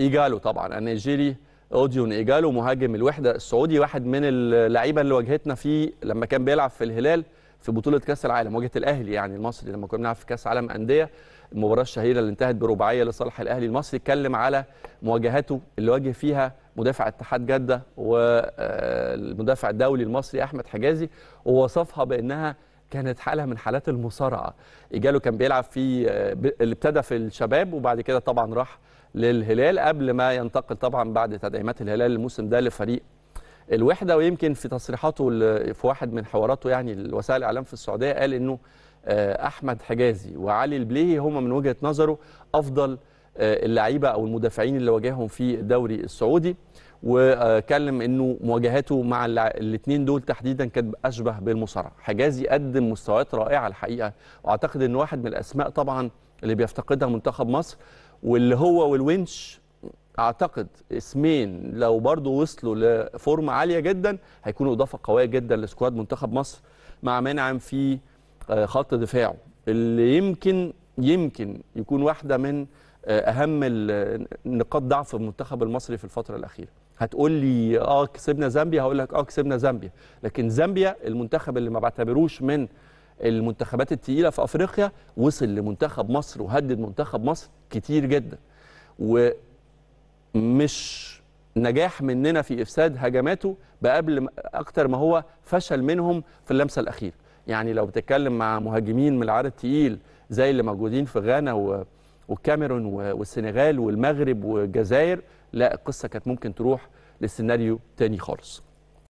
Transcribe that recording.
ايجالو طبعا النيجيري اوديون ايجالو مهاجم الوحده السعودي واحد من اللعيبه اللي واجهتنا في لما كان بيلعب في الهلال في بطوله كاس العالم واجهه الاهلي يعني المصري لما كنا بنلعب في كاس عالم انديه المباراه الشهيره اللي انتهت برباعيه لصالح الاهلي المصري اتكلم على مواجهته اللي واجه فيها مدافع اتحاد جده والمدافع آه، الدولي المصري احمد حجازي ووصفها بانها كانت حاله من حالات المصارعه ايجالو كان بيلعب في آه، اللي ابتدى في الشباب وبعد كده طبعا راح للهلال قبل ما ينتقل طبعا بعد تدعيمات الهلال الموسم ده لفريق الوحده ويمكن في تصريحاته في واحد من حواراته يعني لوسائل الاعلام في السعوديه قال انه آه، احمد حجازي وعلي البليهي هما من وجهه نظره افضل آه، اللعيبه او المدافعين اللي واجههم في الدوري السعودي واتكلم انه مواجهاته مع الاثنين دول تحديدا كانت اشبه بالمصارعه حجازي قدم مستويات رائعه الحقيقه واعتقد انه واحد من الاسماء طبعا اللي بيفتقدها منتخب مصر واللي هو والونش اعتقد اسمين لو برضه وصلوا لفورمه عاليه جدا هيكونوا اضافه قويه جدا لسكواد منتخب مصر مع منعم في آه، خط دفاعه اللي يمكن يمكن يكون واحده من آه، اهم نقاط ضعف المنتخب المصري في الفتره الاخيره هتقول لي اه كسبنا زامبيا هقول لك اه كسبنا زامبيا لكن زامبيا المنتخب اللي ما بعتبروش من المنتخبات التقيله في افريقيا وصل لمنتخب مصر وهدد منتخب مصر كتير جدا ومش نجاح مننا في افساد هجماته بقبل اكتر ما هو فشل منهم في اللمسه الاخيره يعني لو بتتكلم مع مهاجمين من العار التقيل زي اللي موجودين في غانا و والكاميرون والسنغال والمغرب والجزائر لا القصه كانت ممكن تروح لسيناريو تاني خالص